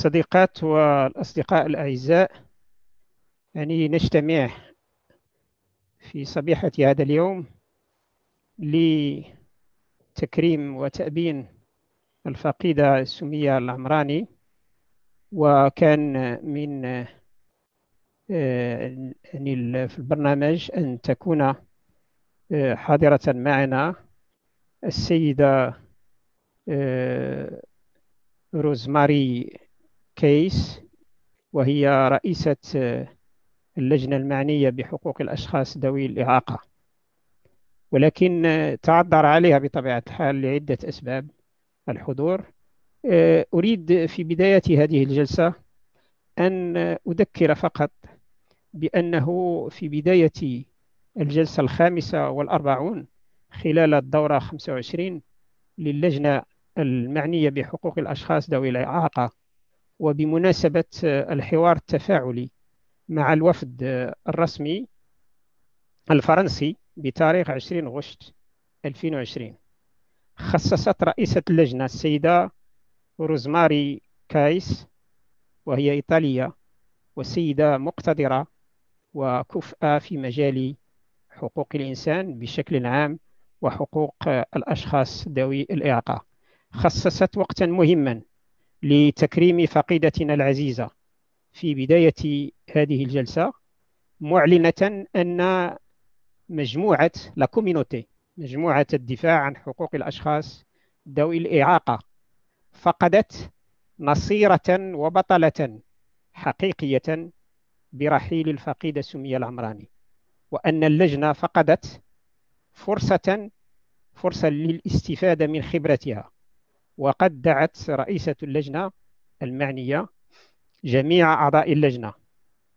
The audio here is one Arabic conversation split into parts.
الصديقات والأصدقاء الأعزاء يعني نجتمع في صبيحة هذا اليوم لتكريم وتأبين الفقيدة سمية العمراني وكان من يعني في البرنامج أن تكون آه، حاضرة معنا السيدة آه، روزماري كيس وهي رئيسة آه، اللجنة المعنية بحقوق الأشخاص ذوي الإعاقة ولكن آه، تعذر عليها بطبيعة الحال لعدة أسباب الحضور آه، أريد في بداية هذه الجلسة أن أذكر فقط بأنه في بداية الجلسة الخامسة والأربعون خلال الدورة 25 للجنة المعنية بحقوق الأشخاص ذوي الإعاقة وبمناسبة آه، الحوار التفاعلي مع الوفد آه، الرسمي الفرنسي بتاريخ 20 غشت 2020 خصصت رئيسة اللجنة السيدة روزماري كايس وهي إيطالية وسيدة مقتدرة وكفأة في مجال حقوق الإنسان بشكل عام وحقوق آه، الأشخاص ذوي الإعاقة خصصت وقتا مهما لتكريم فقيدتنا العزيزة في بداية هذه الجلسة معلنة أن مجموعة لا مجموعة الدفاع عن حقوق الأشخاص ذوي الإعاقة فقدت نصيرة وبطلة حقيقية برحيل الفقيدة سمية العمراني وأن اللجنة فقدت فرصة فرصة للاستفادة من خبرتها وقد دعت رئيسة اللجنة المعنية جميع أعضاء اللجنة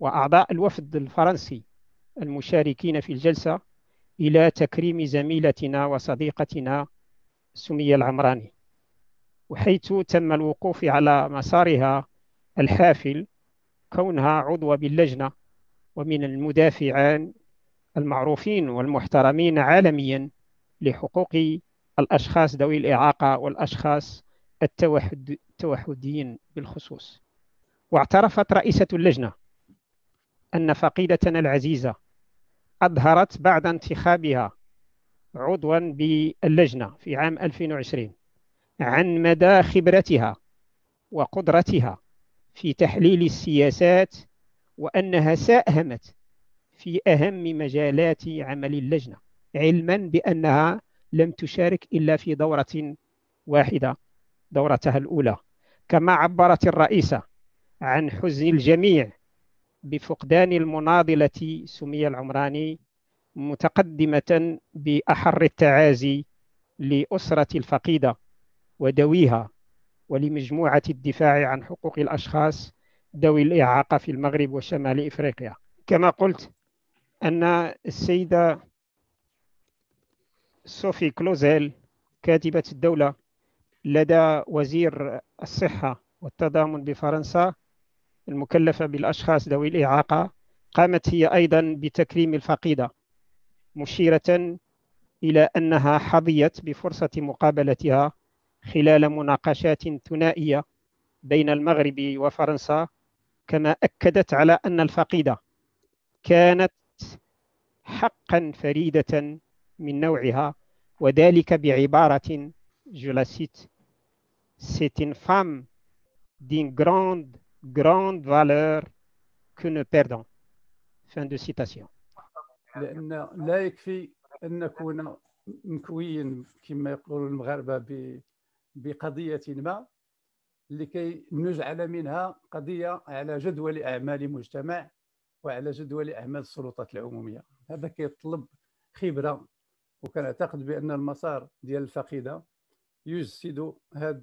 وأعضاء الوفد الفرنسي المشاركين في الجلسة إلى تكريم زميلتنا وصديقتنا سمية العمراني وحيث تم الوقوف على مسارها الحافل كونها عضوة باللجنة ومن المدافعان المعروفين والمحترمين عالميا لحقوق الأشخاص ذوي الإعاقة والأشخاص التوحد التوحديين بالخصوص واعترفت رئيسة اللجنة أن فقيدتنا العزيزة أظهرت بعد انتخابها عضوا باللجنة في عام 2020 عن مدى خبرتها وقدرتها في تحليل السياسات وأنها ساهمت في أهم مجالات عمل اللجنة علما بأنها لم تشارك إلا في دورة واحدة دورتها الأولى كما عبرت الرئيسة عن حزن الجميع بفقدان المناضلة سمية العمراني متقدمة بأحر التعازي لأسرة الفقيدة ودويها ولمجموعة الدفاع عن حقوق الأشخاص ذوي الإعاقة في المغرب وشمال إفريقيا كما قلت أن السيدة صوفي كلوزيل كاتبة الدولة لدى وزير الصحة والتضامن بفرنسا المكلفة بالأشخاص ذوي الإعاقة قامت هي أيضا بتكريم الفقيدة مشيرة إلى أنها حظيت بفرصة مقابلتها خلال مناقشات ثنائية بين المغرب وفرنسا كما أكدت على أن الفقيدة كانت حقا فريدة من نوعها وذلك بعبارة جلسيت la cite c'est une femme d'une grande grande valeur que ne perdons fin de citation لأن لا يكفي أن نكون مكوين كما يقول المغاربة بقضية ما لكي نجعل منها قضية على جدول أعمال مجتمع وعلى جدول أعمال السلطات العمومية هذا كيطلب خبرة وكنعتقد بان المسار ديال الفقيده يجسد هذا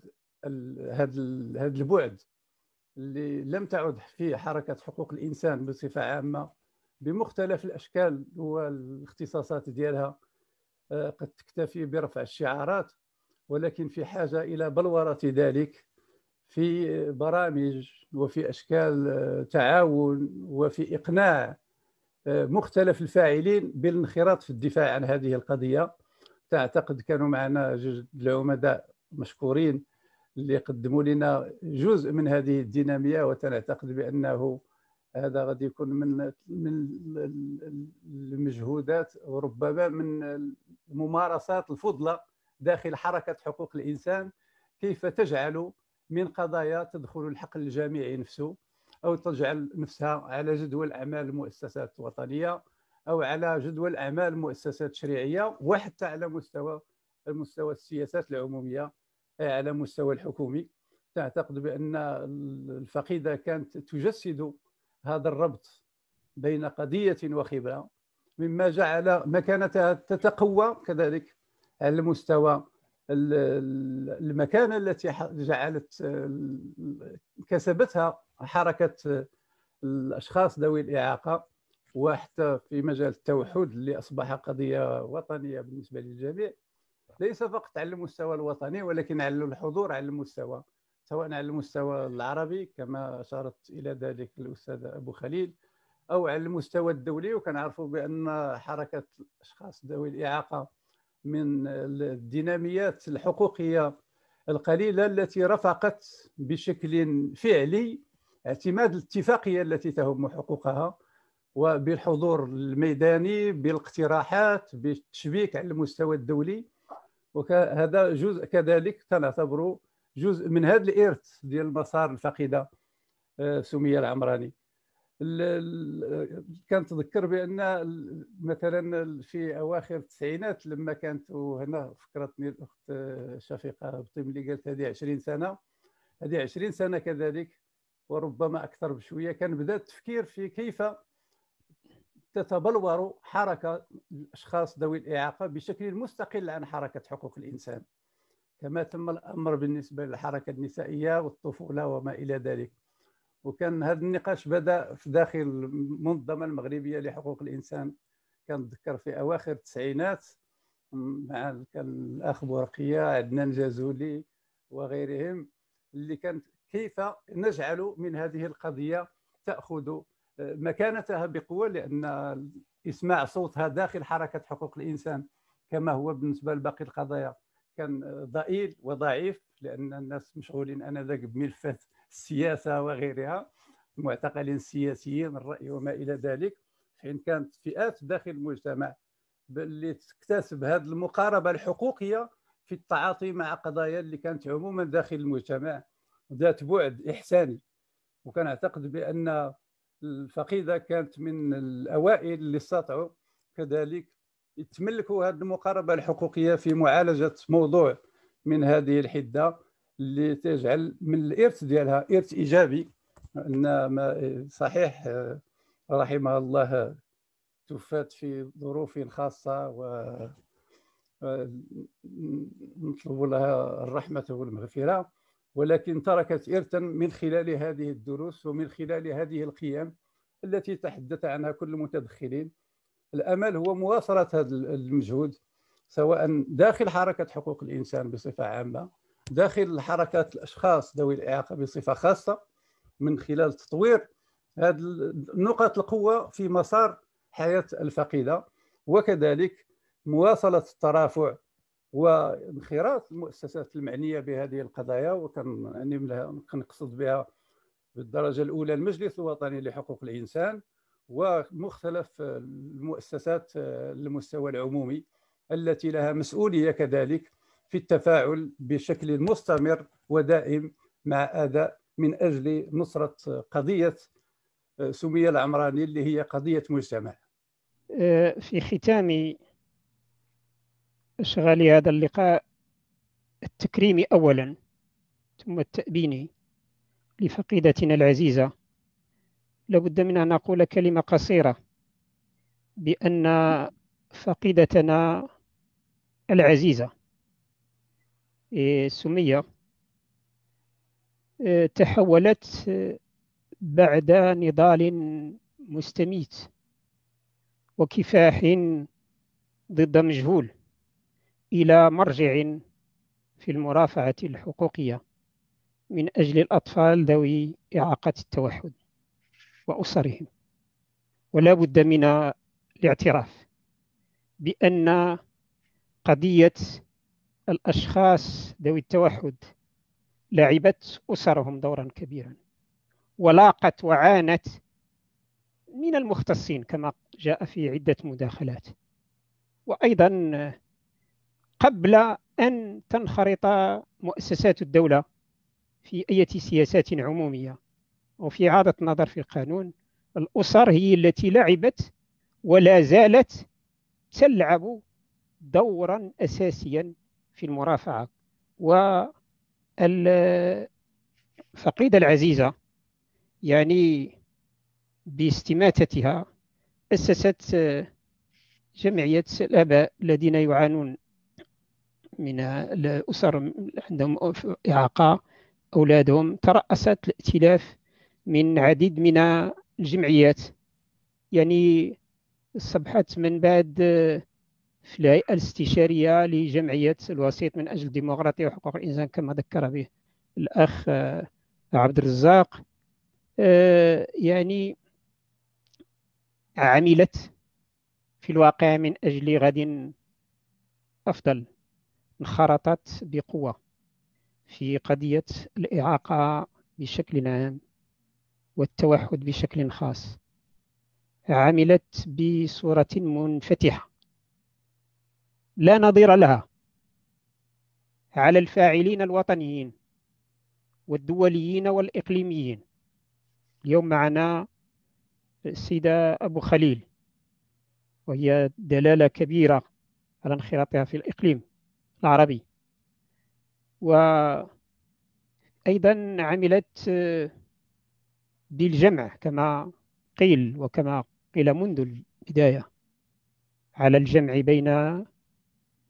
هذا هذا البعد اللي لم تعد فيه حركه حقوق الانسان بصفه عامه بمختلف الاشكال والاختصاصات ديالها آه، قد تكتفي برفع الشعارات ولكن في حاجه الى بلوره ذلك في برامج وفي اشكال آه، تعاون وفي اقناع مختلف الفاعلين بالانخراط في الدفاع عن هذه القضيه تعتقد كانوا معنا جوج العمداء مشكورين اللي قدموا لنا جزء من هذه الديناميه وتنعتقد بانه هذا غادي يكون من من المجهودات وربما من الممارسات الفضلى داخل حركه حقوق الانسان كيف تجعل من قضايا تدخل الحق الجامعي نفسه او تجعل نفسها على جدول اعمال المؤسسات الوطنيه او على جدول اعمال المؤسسات التشريعيه وحتى على مستوى المستوى السياسات العموميه أي على مستوى الحكومي تعتقد بان الفقيده كانت تجسد هذا الربط بين قضيه وخبره مما جعل مكانتها تتقوى كذلك على المستوى المكانه التي جعلت آه، كسبتها حركه آه، الاشخاص ذوي الاعاقه وحتى في مجال التوحد اللي اصبح قضيه وطنيه بالنسبه للجميع ليس فقط على المستوى الوطني ولكن على الحضور على المستوى سواء على المستوى العربي كما اشارت الى ذلك الاستاذه ابو خليل او على المستوى الدولي وكنعرفوا بان حركه الاشخاص ذوي الاعاقه من الديناميات الحقوقيه القليله التي رفقت بشكل فعلي اعتماد الاتفاقيه التي تهم حقوقها وبالحضور الميداني بالاقتراحات بالتشبيك على المستوى الدولي وهذا جزء كذلك تنعتبره جزء من هذا الارث ديال المسار الفقيده آه، سميه العمراني كان تذكر بان مثلا في اواخر التسعينات لما كانت وهنا فكرتني الاخت شفيقه بطيم اللي قالت هذه 20 سنه هذه 20 سنه كذلك وربما اكثر بشويه كان بدا التفكير في كيف تتبلور حركه الاشخاص ذوي الاعاقه بشكل مستقل عن حركه حقوق الانسان كما تم الامر بالنسبه للحركه النسائيه والطفوله وما الى ذلك وكان هذا النقاش بدا في داخل المنظمه المغربيه لحقوق الانسان كنتذكر في اواخر التسعينات مع كان الاخ بورقيه عدنان جازولي وغيرهم اللي كانت كيف نجعل من هذه القضيه تاخذ آه، مكانتها بقوه لان اسماع صوتها داخل حركه حقوق الانسان كما هو بالنسبه لباقي القضايا كان آه، ضئيل وضعيف لان الناس مشغولين انذاك بملفات السياسه وغيرها معتقلين سياسيين الراي وما الى ذلك حين كانت فئات داخل المجتمع اللي تكتسب هذه المقاربه الحقوقيه في التعاطي مع قضايا اللي كانت عموما داخل المجتمع ذات بعد احساني وكنعتقد بان الفقيده كانت من الاوائل اللي استطاعوا كذلك يتملكوا هذه المقاربه الحقوقيه في معالجه موضوع من هذه الحده اللي تجعل من الارث ديالها ارث ايجابي ان صحيح رحمها الله توفات في ظروف خاصه و نطلب لها الرحمه والمغفره ولكن تركت ارثا من خلال هذه الدروس ومن خلال هذه القيم التي تحدث عنها كل المتدخلين الامل هو مواصله هذا المجهود سواء داخل حركه حقوق الانسان بصفه عامه داخل حركات الاشخاص ذوي الاعاقه بصفه خاصه من خلال تطوير هذه نقاط القوه في مسار حياه الفقيده وكذلك مواصله الترافع وانخراط المؤسسات المعنيه بهذه القضايا وكان كنقصد بها بالدرجه الاولى المجلس الوطني لحقوق الانسان ومختلف المؤسسات المستوى العمومي التي لها مسؤوليه كذلك في التفاعل بشكل مستمر ودائم مع أداء من أجل نصرة قضية آه، سمية العمراني اللي هي قضية مجتمع آه، في ختام إشغال هذا اللقاء التكريم أولا ثم التأبين لفقيدتنا العزيزة لابد من أن أقول كلمة قصيرة بأن فقيدتنا العزيزة إيه، سمية إيه، تحولت بعد نضال مستميت وكفاح ضد مجهول إلى مرجع في المرافعة الحقوقية من أجل الأطفال ذوي إعاقة التوحد وأسرهم ولا بد من الاعتراف بأن قضية الأشخاص ذوي التوحد لعبت أسرهم دورا كبيرا ولاقت وعانت من المختصين كما جاء في عدة مداخلات وأيضا قبل أن تنخرط مؤسسات الدولة في أي سياسات عمومية أو في إعادة النظر في القانون الأسر هي التي لعبت ولا زالت تلعب دورا أساسيا في المرافعة والفقيدة العزيزة يعني باستماتتها أسست جمعية الآباء الذين يعانون من الأسر عندهم إعاقة أولادهم ترأست الائتلاف من عديد من الجمعيات يعني صبحت من بعد في الهيئة الاستشارية لجمعية الوسيط من أجل الديمقراطية وحقوق الإنسان كما ذكر به الأخ آه، عبد الرزاق آه، يعني عملت في الواقع من أجل غد أفضل انخرطت بقوة في قضية الإعاقة بشكل عام والتوحد بشكل خاص عملت بصورة منفتحة لا نظير لها على الفاعلين الوطنيين والدوليين والإقليميين اليوم معنا السيدة أبو خليل وهي دلالة كبيرة على انخراطها في الإقليم العربي وأيضا عملت بالجمع كما قيل وكما قيل منذ البداية على الجمع بين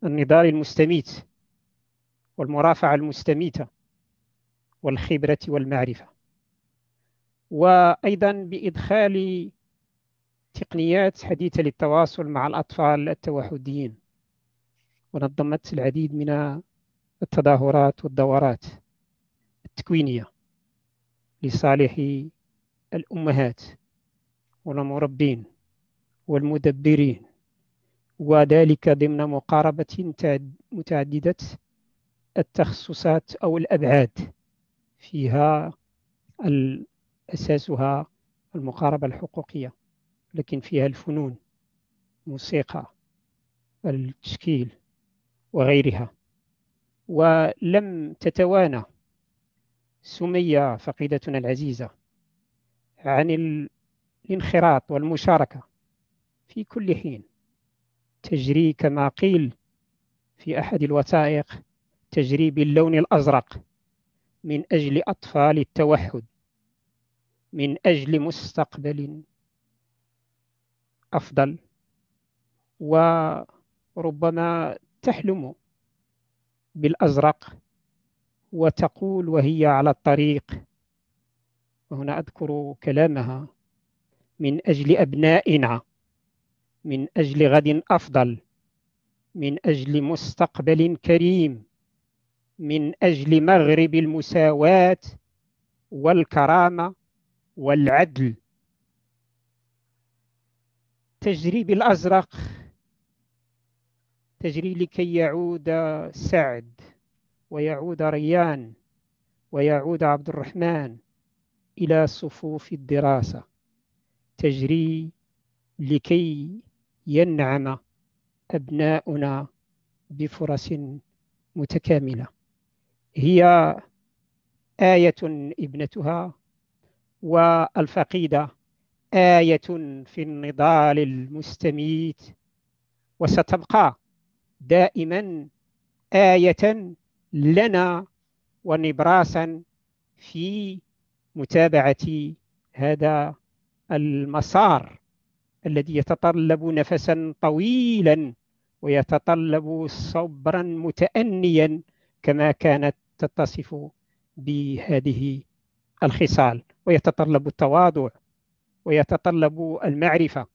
النضال المستميت والمرافعة المستميتة والخبرة والمعرفة وأيضا بإدخال تقنيات حديثة للتواصل مع الأطفال التوحديين ونظمت العديد من التظاهرات والدورات التكوينية لصالح الأمهات والمربين والمدبرين وذلك ضمن مقاربة متعددة التخصصات أو الأبعاد فيها أساسها المقاربة الحقوقية لكن فيها الفنون موسيقى التشكيل وغيرها ولم تتوانى سمية فقيدتنا العزيزة عن الانخراط والمشاركة في كل حين تجري كما قيل في أحد الوثائق تجري باللون الأزرق من أجل أطفال التوحد من أجل مستقبل أفضل وربما تحلم بالأزرق وتقول وهي على الطريق وهنا أذكر كلامها من أجل أبنائنا من أجل غد أفضل من أجل مستقبل كريم من أجل مغرب المساواة والكرامة والعدل تجري بالأزرق تجري لكي يعود سعد ويعود ريان ويعود عبد الرحمن إلى صفوف الدراسة تجري لكي ينعم أبناؤنا بفرص متكاملة هي آية ابنتها والفقيدة آية في النضال المستميت وستبقى دائما آية لنا ونبراسا في متابعة هذا المسار الذي يتطلب نفسا طويلا ويتطلب صبرا متأنيا كما كانت تتصف بهذه الخصال ويتطلب التواضع ويتطلب المعرفة